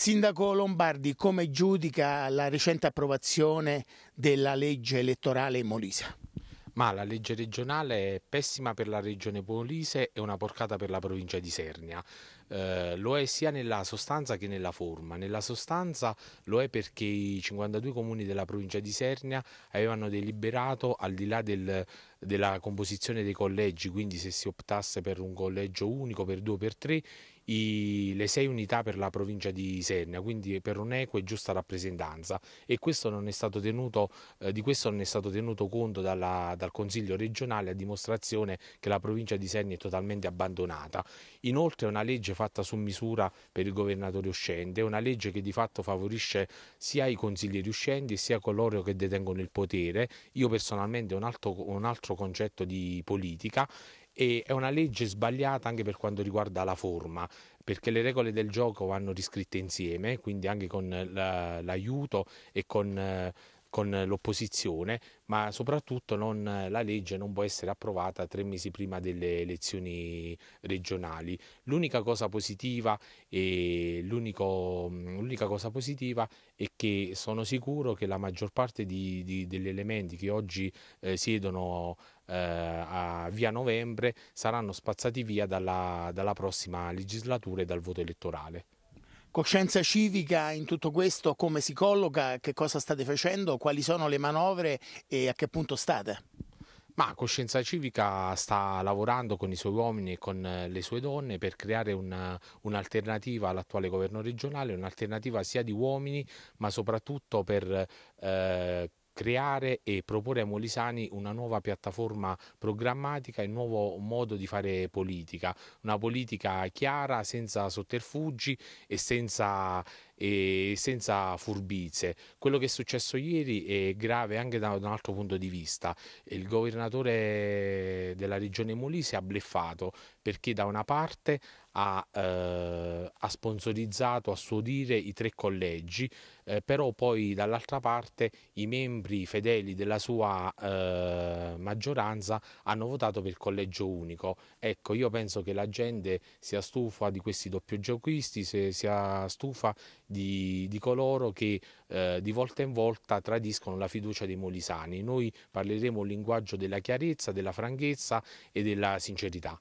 Sindaco Lombardi, come giudica la recente approvazione della legge elettorale in Molise? Ma la legge regionale è pessima per la regione Molise e una porcata per la provincia di Sernia. Eh, lo è sia nella sostanza che nella forma. Nella sostanza lo è perché i 52 comuni della provincia di Sernia avevano deliberato, al di là del della composizione dei collegi, quindi se si optasse per un collegio unico, per due, per tre, i, le sei unità per la provincia di Isernia, quindi per un'equa e giusta rappresentanza e questo tenuto, eh, di questo non è stato tenuto conto dalla, dal Consiglio regionale a dimostrazione che la provincia di Isernia è totalmente abbandonata. Inoltre è una legge fatta su misura per il governatore uscente, è una legge che di fatto favorisce sia i consiglieri uscenti sia coloro che detengono il potere. Io personalmente ho un altro, un altro altro concetto di politica e è una legge sbagliata anche per quanto riguarda la forma, perché le regole del gioco vanno riscritte insieme, quindi anche con l'aiuto e con eh, con l'opposizione, ma soprattutto non, la legge non può essere approvata tre mesi prima delle elezioni regionali. L'unica cosa, cosa positiva è che sono sicuro che la maggior parte di, di, degli elementi che oggi eh, siedono eh, a via novembre saranno spazzati via dalla, dalla prossima legislatura e dal voto elettorale coscienza civica in tutto questo come si colloca, che cosa state facendo, quali sono le manovre e a che punto state? Ma Coscienza Civica sta lavorando con i suoi uomini e con eh, le sue donne per creare eh, un'alternativa all'attuale governo regionale, un'alternativa sia di uomini ma soprattutto per eh, creare e proporre a Molisani una nuova piattaforma programmatica un nuovo modo di fare politica, una politica chiara, senza sotterfugi e senza, e senza furbizie. Quello che è successo ieri è grave anche da un altro punto di vista. Il governatore della regione Molise ha bleffato perché da una parte ha, eh, ha, sponsorizzato a suo dire i tre collegi, eh, però poi dall'altra parte i membri fedeli della sua eh, maggioranza hanno votato per il collegio unico. Ecco, io penso che la gente sia stufa di questi doppiogiochisti, sia stufa di, di coloro che eh, di volta in volta tradiscono la fiducia dei molisani. Noi parleremo il linguaggio della chiarezza, della franchezza e della sincerità.